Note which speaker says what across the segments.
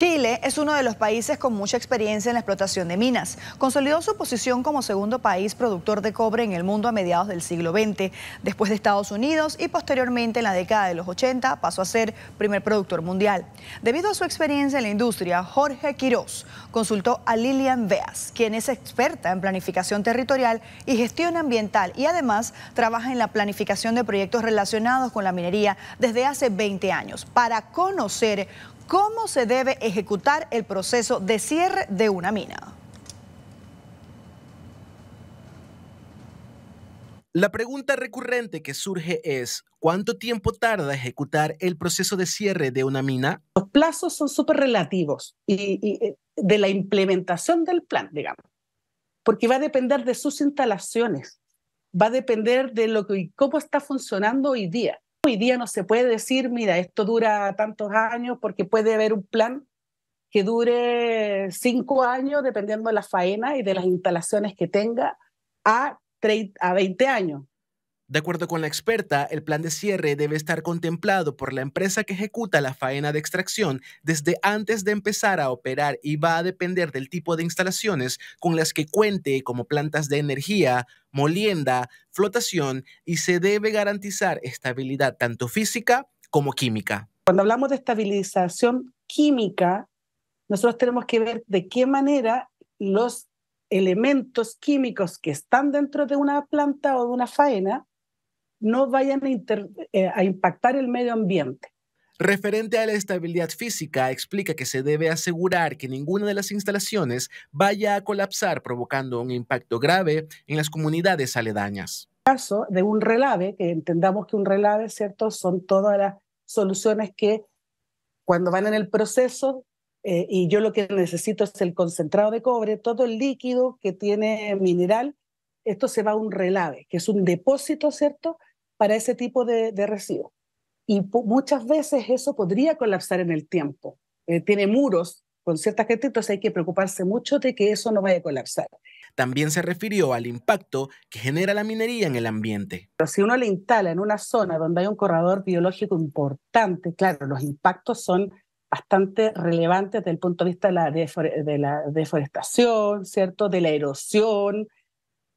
Speaker 1: Chile es uno de los países con mucha experiencia en la explotación de minas. Consolidó su posición como segundo país productor de cobre en el mundo a mediados del siglo XX. Después de Estados Unidos y posteriormente en la década de los 80 pasó a ser primer productor mundial. Debido a su experiencia en la industria, Jorge Quirós consultó a Lilian Veas, quien es experta en planificación territorial y gestión ambiental y además trabaja en la planificación de proyectos relacionados con la minería desde hace 20 años para conocer cómo se debe ejecutar el proceso de cierre de una mina.
Speaker 2: La pregunta recurrente que surge es, ¿cuánto tiempo tarda ejecutar el proceso de cierre de una mina?
Speaker 3: Los plazos son súper
Speaker 2: relativos
Speaker 3: y, eh, de la implementación del plan, digamos, porque va a depender de sus instalaciones, va a depender de lo que cómo está funcionando hoy día hoy día no se puede decir, mira, esto dura tantos años porque puede haber un plan que dure cinco años, dependiendo de la faena y de las instalaciones que tenga, a, a 20 años.
Speaker 2: De acuerdo con la experta, el plan de cierre debe estar contemplado por la empresa que ejecuta la faena de extracción desde antes de empezar a operar y va a depender del tipo de instalaciones con las que cuente como plantas de energía, molienda, flotación y se debe garantizar estabilidad tanto física como química.
Speaker 3: Cuando hablamos de estabilización química, nosotros tenemos que ver de qué manera los elementos químicos que están dentro de una planta o de una faena no vayan eh, a, impactar el medio ambiente.
Speaker 2: Referente a la estabilidad física, explica que se debe asegurar que ninguna de las instalaciones vaya a colapsar provocando un impacto grave en las comunidades aledañas.
Speaker 3: Caso de un relave, que entendamos que un relave, ¿cierto? Son todas las soluciones que cuando van en el proceso eh, y yo lo que necesito es el concentrado de cobre, todo el líquido que tiene mineral, esto se va a un relave, que es un depósito, ¿cierto? para ese tipo de, residuos. Y muchas veces eso podría colapsar en el tiempo. Eh, tiene muros con ciertas gente, entonces hay que preocuparse mucho de que eso no vaya a colapsar.
Speaker 2: También se refirió al impacto que genera la minería en el ambiente.
Speaker 3: Pero si uno le instala en una zona donde hay un corredor biológico importante, claro, los impactos son bastante relevantes desde el punto de vista de la, deforestación, ¿cierto? de la erosión,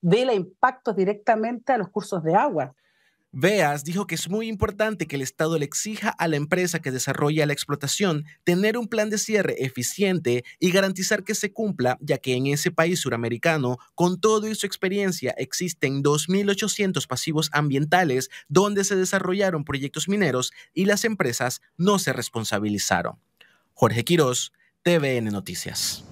Speaker 3: de los impactos directamente a los cursos de agua.
Speaker 2: Veas dijo que es muy importante que el Estado le exija a la empresa que desarrolla la explotación tener un plan de cierre eficiente y garantizar que se cumpla, ya que en ese país suramericano, con todo y su experiencia, existen 2.800 pasivos ambientales donde se desarrollaron proyectos mineros y las empresas no se responsabilizaron. Jorge Quirós, TVN Noticias.